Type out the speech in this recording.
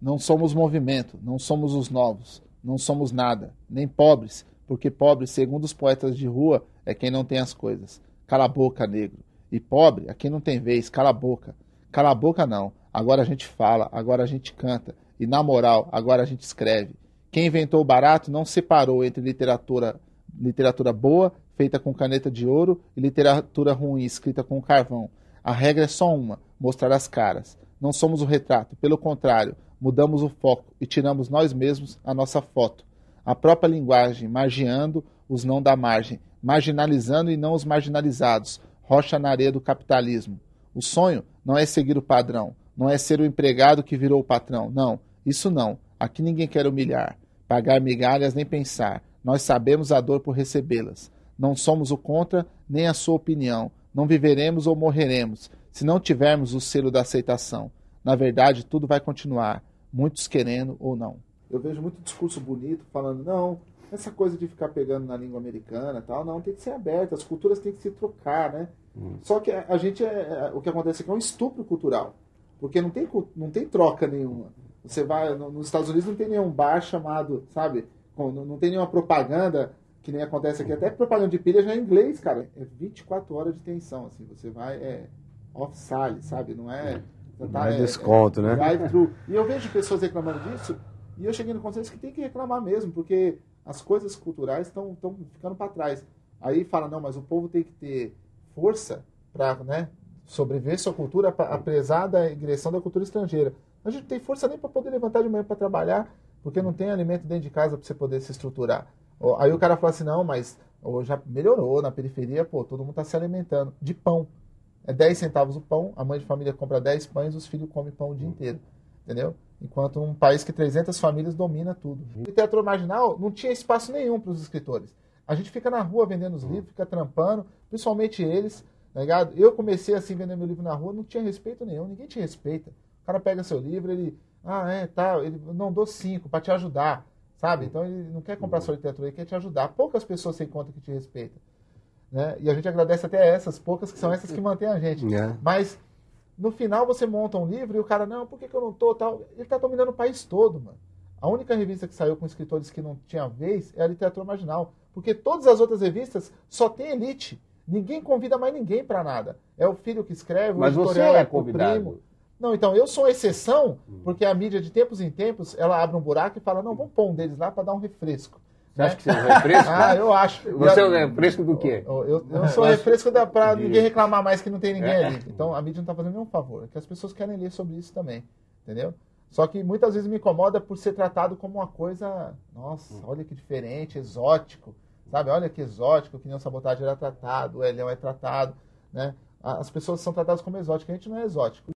Não somos movimento, não somos os novos, não somos nada, nem pobres, porque pobre, segundo os poetas de rua, é quem não tem as coisas. Cala a boca, negro. E pobre, é quem não tem vez, cala a boca. Cala a boca não. Agora a gente fala, agora a gente canta. E na moral, agora a gente escreve. Quem inventou o barato não separou entre literatura, literatura boa, feita com caneta de ouro, e literatura ruim, escrita com carvão. A regra é só uma: mostrar as caras. Não somos o retrato, pelo contrário, mudamos o foco e tiramos nós mesmos a nossa foto. A própria linguagem, margeando os não da margem, marginalizando e não os marginalizados, rocha na areia do capitalismo. O sonho não é seguir o padrão, não é ser o empregado que virou o patrão, não, isso não. Aqui ninguém quer humilhar, pagar migalhas nem pensar. Nós sabemos a dor por recebê-las. Não somos o contra nem a sua opinião. Não viveremos ou morreremos se não tivermos o selo da aceitação. Na verdade, tudo vai continuar muitos querendo ou não. Eu vejo muito discurso bonito falando, não, essa coisa de ficar pegando na língua americana tal, não, tem que ser aberta, as culturas têm que se trocar, né? Hum. Só que a gente, é, é o que acontece aqui é, é um estupro cultural, porque não tem, não tem troca nenhuma. Você vai, nos Estados Unidos não tem nenhum bar chamado, sabe? Não tem nenhuma propaganda que nem acontece aqui. Até propaganda de pilha já é inglês, cara. É 24 horas de tensão, assim, você vai, é off site sabe? Não é... Hum então tá, é, desconto, é, né? Drive-thru. e eu vejo pessoas reclamando disso, e eu cheguei no conselho que tem que reclamar mesmo, porque as coisas culturais estão ficando para trás. Aí fala, não, mas o povo tem que ter força para né, sobreviver sua cultura, apesar da ingressão da cultura estrangeira. A gente não tem força nem para poder levantar de manhã para trabalhar, porque não tem alimento dentro de casa para você poder se estruturar. Aí o cara fala assim, não, mas já melhorou na periferia, pô, todo mundo está se alimentando de pão. É 10 centavos o pão, a mãe de família compra 10 pães, os filhos comem pão o dia inteiro. Entendeu? Enquanto um país que 300 famílias domina tudo. Literatura marginal não tinha espaço nenhum para os escritores. A gente fica na rua vendendo os hum. livros, fica trampando, principalmente eles, tá ligado? Eu comecei assim, vendendo meu livro na rua, não tinha respeito nenhum, ninguém te respeita. O cara pega seu livro, ele, ah, é, tá, ele, não, dou cinco para te ajudar, sabe? Hum. Então ele não quer comprar sua literatura, ele quer te ajudar. Poucas pessoas se encontra que te respeitam. Né? E a gente agradece até essas poucas, que são essas que mantêm a gente. É. Mas no final você monta um livro e o cara, não, por que, que eu não tô tal? Ele está dominando o país todo, mano. A única revista que saiu com escritores que não tinha vez é a literatura marginal. Porque todas as outras revistas só tem elite. Ninguém convida mais ninguém para nada. É o filho que escreve, Mas o você é convidado. É o primo. Não, então, eu sou exceção, hum. porque a mídia, de tempos em tempos, ela abre um buraco e fala, não, vamos pôr um deles lá para dar um refresco. Você acha que você é um refresco? ah, eu acho. Você é um refresco do quê? Eu, eu, eu sou refresco para pra ninguém reclamar mais que não tem ninguém é. ali. Então a mídia não tá fazendo nenhum favor. É que as pessoas querem ler sobre isso também. Entendeu? Só que muitas vezes me incomoda por ser tratado como uma coisa, nossa, hum. olha que diferente, exótico, sabe? Olha que exótico, que nem o sabotagem era tratado, o Elião é tratado, né? As pessoas são tratadas como exóticas, a gente não é exótico.